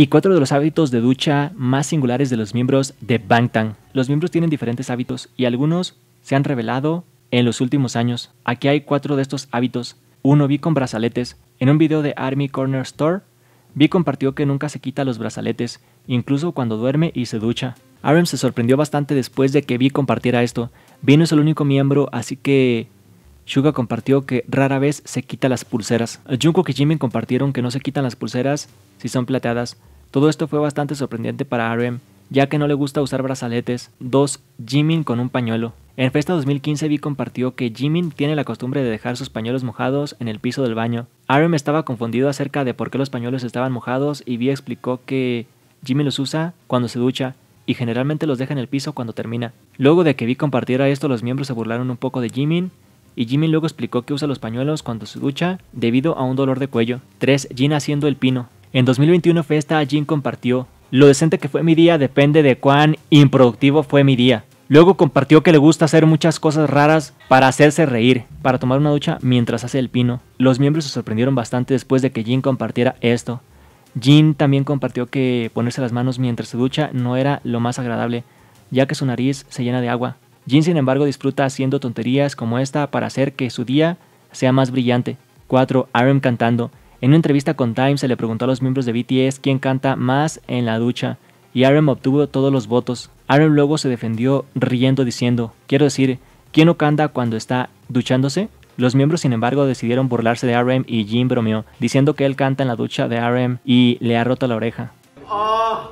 y cuatro de los hábitos de ducha más singulares de los miembros de Bangtan. Los miembros tienen diferentes hábitos y algunos se han revelado en los últimos años. Aquí hay cuatro de estos hábitos. Uno vi con brazaletes. En un video de Army Corner Store, Vi compartió que nunca se quita los brazaletes, incluso cuando duerme y se ducha. Aram se sorprendió bastante después de que Vi compartiera esto. Vi no es el único miembro, así que Suga compartió que rara vez se quita las pulseras. Jungkook y Jimin compartieron que no se quitan las pulseras si son plateadas. Todo esto fue bastante sorprendente para RM, ya que no le gusta usar brazaletes. 2. Jimin con un pañuelo. En Festa 2015 Vi compartió que Jimin tiene la costumbre de dejar sus pañuelos mojados en el piso del baño. RM estaba confundido acerca de por qué los pañuelos estaban mojados y Vi explicó que Jimin los usa cuando se ducha y generalmente los deja en el piso cuando termina. Luego de que Vi compartiera esto, los miembros se burlaron un poco de Jimin y Jimmy luego explicó que usa los pañuelos cuando se ducha debido a un dolor de cuello. 3. Jin haciendo el pino. En 2021 Festa Jin compartió, lo decente que fue mi día depende de cuán improductivo fue mi día. Luego compartió que le gusta hacer muchas cosas raras para hacerse reír, para tomar una ducha mientras hace el pino. Los miembros se sorprendieron bastante después de que Jin compartiera esto. Jin también compartió que ponerse las manos mientras se ducha no era lo más agradable, ya que su nariz se llena de agua. Jin, sin embargo, disfruta haciendo tonterías como esta para hacer que su día sea más brillante. 4. RM cantando. En una entrevista con Time se le preguntó a los miembros de BTS quién canta más en la ducha, y RM obtuvo todos los votos. RM luego se defendió riendo diciendo, quiero decir, ¿quién no canta cuando está duchándose? Los miembros, sin embargo, decidieron burlarse de RM y Jin bromeó, diciendo que él canta en la ducha de RM y le ha roto la oreja. Ah,